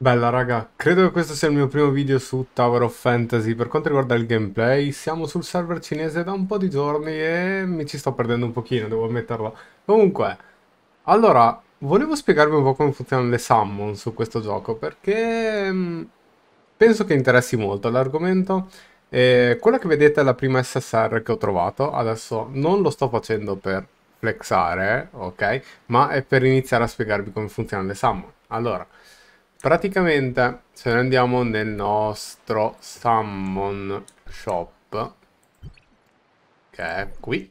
Bella raga, credo che questo sia il mio primo video su Tower of Fantasy, per quanto riguarda il gameplay siamo sul server cinese da un po' di giorni e mi ci sto perdendo un pochino, devo ammetterlo. Comunque, allora, volevo spiegarvi un po' come funzionano le summon su questo gioco, perché mm, penso che interessi molto l'argomento. Quella che vedete è la prima SSR che ho trovato, adesso non lo sto facendo per flexare, ok? Ma è per iniziare a spiegarvi come funzionano le summon. Allora praticamente se noi andiamo nel nostro summon shop che è qui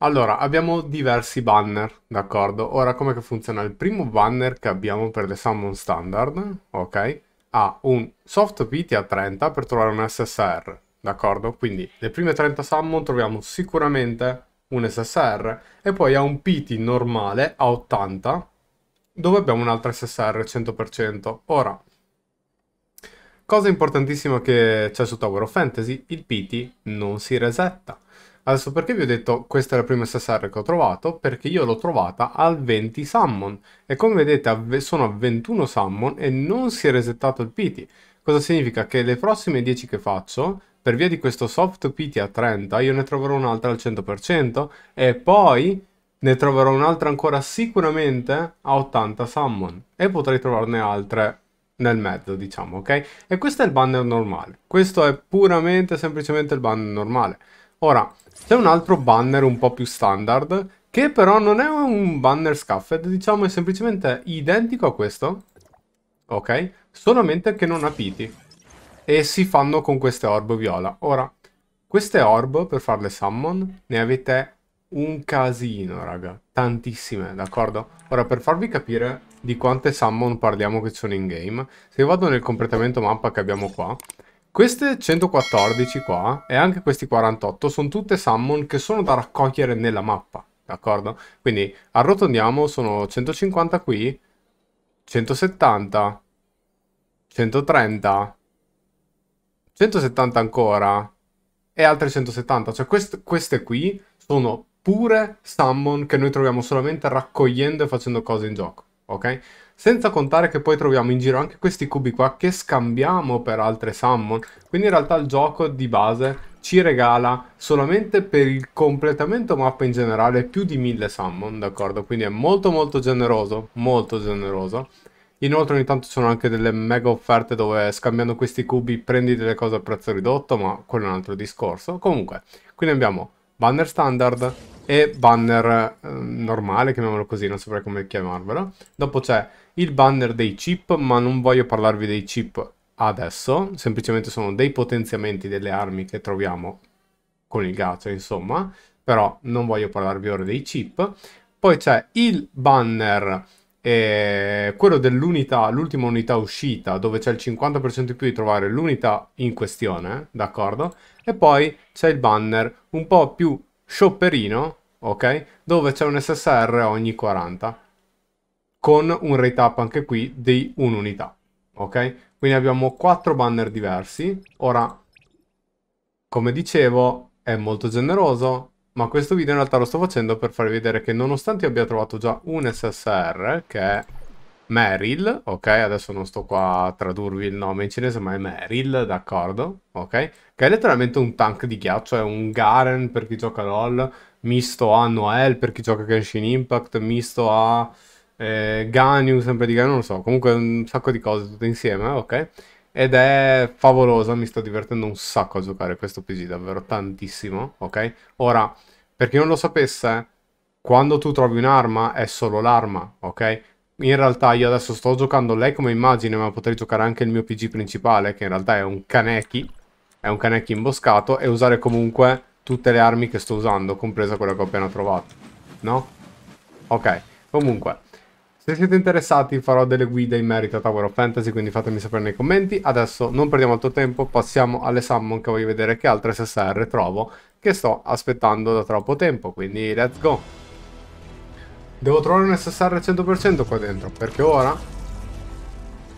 allora abbiamo diversi banner d'accordo ora come che funziona il primo banner che abbiamo per le summon standard ok ha un soft PT a 30 per trovare un SSR d'accordo quindi le prime 30 summon troviamo sicuramente un SSR e poi ha un PT normale a 80 dove abbiamo un'altra SSR 100%. Ora, cosa importantissima che c'è su Tower of Fantasy, il PT non si resetta. Adesso perché vi ho detto questa è la prima SSR che ho trovato? Perché io l'ho trovata al 20 summon e come vedete sono a 21 summon e non si è resettato il PT. Cosa significa? Che le prossime 10 che faccio, per via di questo soft PT a 30, io ne troverò un'altra al 100% e poi ne troverò un'altra ancora sicuramente a 80 summon e potrei trovarne altre nel mezzo, diciamo, ok? E questo è il banner normale. Questo è puramente semplicemente il banner normale. Ora, c'è un altro banner un po' più standard che però non è un banner scuffed, diciamo, è semplicemente identico a questo, ok? Solamente che non ha piti. E si fanno con queste orb viola. Ora, queste orb, per farle summon, ne avete un casino, raga. Tantissime, d'accordo? Ora, per farvi capire di quante summon parliamo che sono in game, se vado nel completamento mappa che abbiamo qua, queste 114 qua e anche questi 48 sono tutte summon che sono da raccogliere nella mappa, d'accordo? Quindi arrotondiamo, sono 150 qui, 170, 130, 170 ancora e altre 170. Cioè quest queste qui sono pure summon che noi troviamo solamente raccogliendo e facendo cose in gioco, ok? Senza contare che poi troviamo in giro anche questi cubi qua che scambiamo per altre summon, quindi in realtà il gioco di base ci regala solamente per il completamento mappa in generale più di 1000 summon, d'accordo? Quindi è molto molto generoso, molto generoso. Inoltre ogni tanto ci sono anche delle mega offerte dove scambiando questi cubi prendi delle cose a prezzo ridotto, ma quello è un altro discorso. Comunque, quindi abbiamo banner standard, e banner eh, normale, chiamiamolo così, non saprei come chiamarvelo. Dopo c'è il banner dei chip, ma non voglio parlarvi dei chip adesso, semplicemente sono dei potenziamenti delle armi che troviamo con il gacha, insomma, però non voglio parlarvi ora dei chip. Poi c'è il banner, eh, quello dell'unità, l'ultima unità uscita, dove c'è il 50% in più di trovare l'unità in questione, d'accordo? E poi c'è il banner un po' più shopperino, ok? Dove c'è un SSR ogni 40 con un rate up anche qui di un'unità, ok? Quindi abbiamo quattro banner diversi. Ora, come dicevo, è molto generoso, ma questo video in realtà lo sto facendo per farvi vedere che nonostante io abbia trovato già un SSR, che è Meryl, ok? Adesso non sto qua a tradurvi il nome in cinese, ma è Meryl, d'accordo? Ok? Che è letteralmente un tank di ghiaccio, è un Garen per chi gioca LOL, misto a Noel per chi gioca Genshin Impact, misto a eh, Ganyu, sempre di Ganyu, non lo so, comunque un sacco di cose tutte insieme, ok? Ed è favolosa, mi sto divertendo un sacco a giocare questo PG, davvero tantissimo, ok? Ora, per chi non lo sapesse, quando tu trovi un'arma è solo l'arma, ok? in realtà io adesso sto giocando lei come immagine, ma potrei giocare anche il mio PG principale, che in realtà è un Kaneki, è un Kaneki imboscato, e usare comunque tutte le armi che sto usando, compresa quella che ho appena trovato, no? Ok, comunque... Se siete interessati farò delle guide in merito a Tower of Fantasy, quindi fatemi sapere nei commenti. Adesso non perdiamo altro tempo, passiamo alle summon che voglio vedere che altre SSR trovo che sto aspettando da troppo tempo, quindi let's go! Devo trovare un SSR al 100% qua dentro, perché ora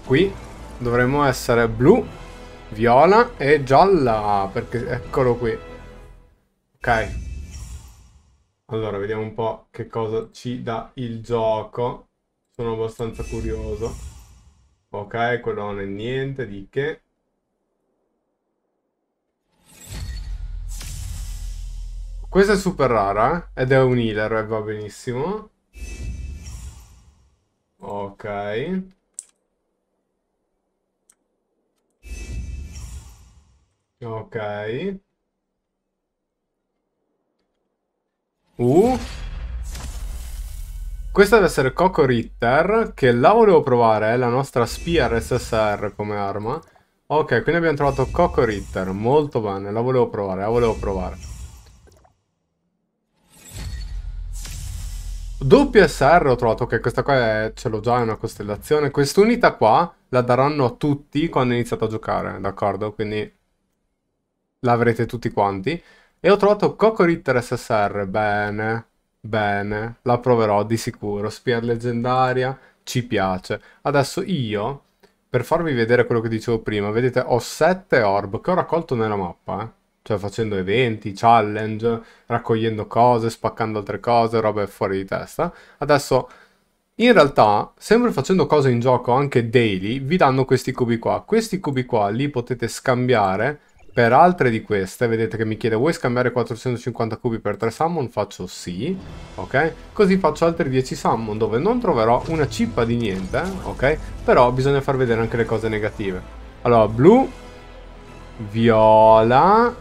qui dovremmo essere blu, viola e gialla, perché eccolo qui. Ok. Allora, vediamo un po' che cosa ci dà il gioco. Sono abbastanza curioso. Ok, quello non è niente di che. Questa è super rara, eh? ed è un healer e va benissimo. Ok. Ok. Uh. Questa deve essere Coco Ritter, che la volevo provare, è eh, la nostra Spear SSR come arma. Ok, quindi abbiamo trovato Coco Ritter, molto bene, la volevo provare, la volevo provare. Doppio SR ho trovato che questa qua è, ce l'ho già, è una costellazione. Quest'unità qua la daranno a tutti quando iniziate a giocare, d'accordo? Quindi l'avrete tutti quanti. E ho trovato Coco Ritter SSR, bene, bene, la proverò di sicuro. Spear leggendaria, ci piace. Adesso io, per farvi vedere quello che dicevo prima, vedete ho 7 orb che ho raccolto nella mappa, eh cioè facendo eventi, challenge, raccogliendo cose, spaccando altre cose, roba fuori di testa. Adesso, in realtà, sempre facendo cose in gioco, anche daily, vi danno questi cubi qua. Questi cubi qua li potete scambiare per altre di queste. Vedete che mi chiede, vuoi scambiare 450 cubi per 3 summon? Faccio sì, ok? Così faccio altri 10 summon, dove non troverò una cippa di niente, ok? Però bisogna far vedere anche le cose negative. Allora, blu, viola,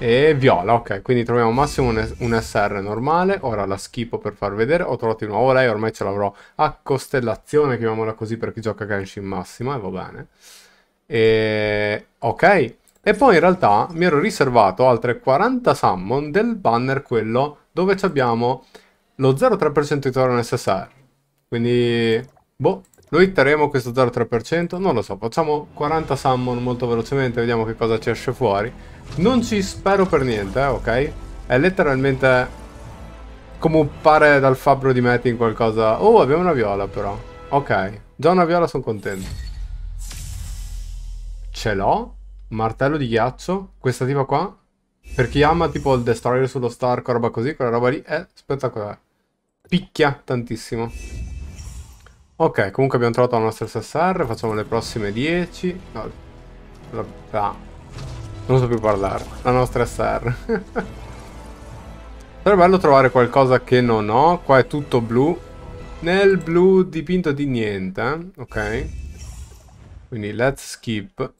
e viola, ok, quindi troviamo massimo un, un, SR normale, ora la schifo per far vedere, ho trovato di nuovo lei, ormai ce l'avrò a costellazione, chiamiamola così per chi gioca Genshin massima, e va bene. E... Ok, e poi in realtà mi ero riservato altre 40 summon del banner quello dove abbiamo lo 0,3% di torno SSR, quindi boh, lo hitteremo questo 0,3%? Non lo so, facciamo 40 summon molto velocemente, vediamo che cosa ci esce fuori. Non ci spero per niente, eh, ok? È letteralmente come pare dal fabbro di Matt in qualcosa... Oh, abbiamo una viola però. Ok, già una viola sono contento. Ce l'ho? Martello di ghiaccio? Questa tipa qua? Per chi ama tipo il Destroyer sullo Stark, roba così, quella roba lì è spettacolare. Picchia tantissimo. Ok, comunque abbiamo trovato la nostra SSR, facciamo le prossime 10. No, la, ah, non so più parlare. La nostra SR. Sarebbe bello trovare qualcosa che non ho. Qua è tutto blu. Nel blu dipinto di niente, eh? ok? Quindi let's skip.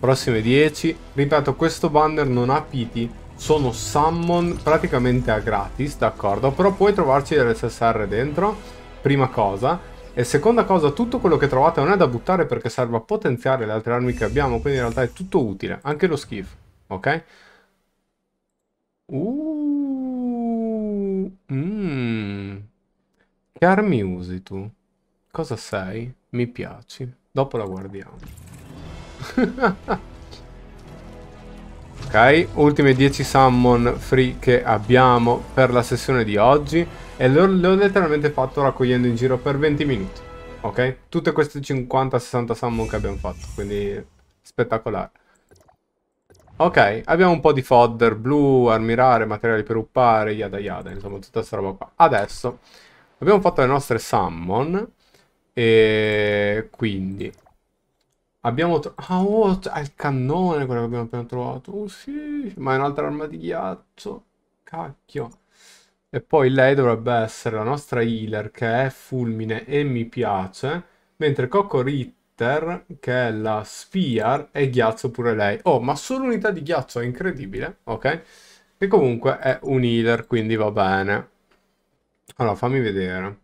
Prossime 10. Ripeto, questo banner non ha piti. Sono summon praticamente a gratis, d'accordo? Però puoi trovarci delle SSR dentro, prima cosa. E seconda cosa, tutto quello che trovate non è da buttare perché serve a potenziare le altre armi che abbiamo, quindi in realtà è tutto utile, anche lo schifo, ok? Uh, mm. Che armi usi tu? Cosa sei? Mi piaci. Dopo la guardiamo. Ok, ultime 10 summon free che abbiamo per la sessione di oggi e le ho, letteralmente fatto raccogliendo in giro per 20 minuti. Ok? Tutte queste 50-60 summon che abbiamo fatto, quindi spettacolare. Ok, abbiamo un po' di fodder blu, armirare, materiali per uppare, yada yada, insomma tutta questa roba qua. Adesso abbiamo fatto le nostre summon e quindi Abbiamo trovato... Ah, oh, ha il cannone quello che abbiamo appena trovato. Oh, sì, ma è un'altra arma di ghiaccio. Cacchio. E poi lei dovrebbe essere la nostra healer, che è fulmine e mi piace. Mentre Coco Ritter, che è la sphere, è ghiaccio pure lei. Oh, ma solo unità di ghiaccio, è incredibile, ok? E comunque è un healer, quindi va bene. Allora, fammi vedere.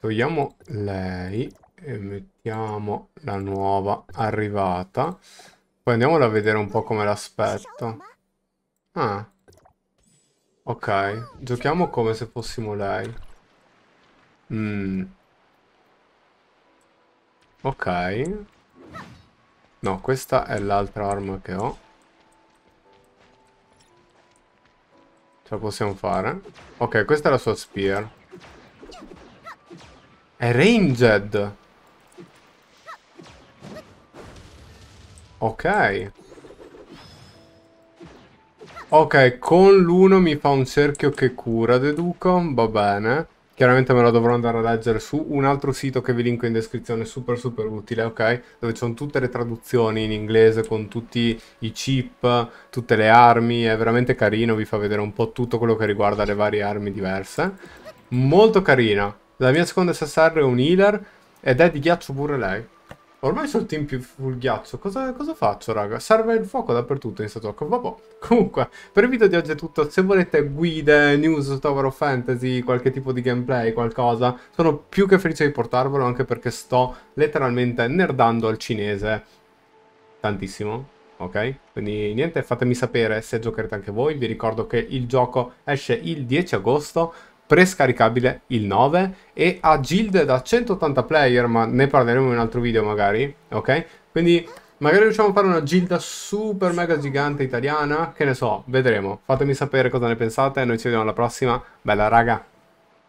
Togliamo lei e mettiamo la nuova arrivata. Poi andiamola a vedere un po' come l'aspetto. Ah. Ok, giochiamo come se fossimo lei. Mm. Ok. No, questa è l'altra arma che ho. Ce la possiamo fare. Ok, questa è la sua spear. È ranged! Ok. Ok, con l'uno mi fa un cerchio che cura, deduco. Va bene. Chiaramente me lo dovrò andare a leggere su un altro sito che vi linko in descrizione, super super utile, ok? Dove ci sono tutte le traduzioni in inglese con tutti i chip, tutte le armi, è veramente carino, vi fa vedere un po' tutto quello che riguarda le varie armi diverse. Molto carina. La mia seconda SSR è un healer ed è di ghiaccio pure lei. Ormai sono il team più full ghiaccio. Cosa, cosa, faccio, raga? Serve il fuoco dappertutto in Satoko. Vabbè. Comunque, per il video di oggi è tutto. Se volete guide, news su Tower of Fantasy, qualche tipo di gameplay, qualcosa, sono più che felice di portarvelo anche perché sto letteralmente nerdando al cinese. Tantissimo. Ok? Quindi niente, fatemi sapere se giocherete anche voi. Vi ricordo che il gioco esce il 10 agosto prescaricabile il 9 e ha guild da 180 player, ma ne parleremo in un altro video magari, ok? Quindi magari riusciamo a fare una guild super mega gigante italiana, che ne so, vedremo. Fatemi sapere cosa ne pensate, noi ci vediamo alla prossima, bella raga!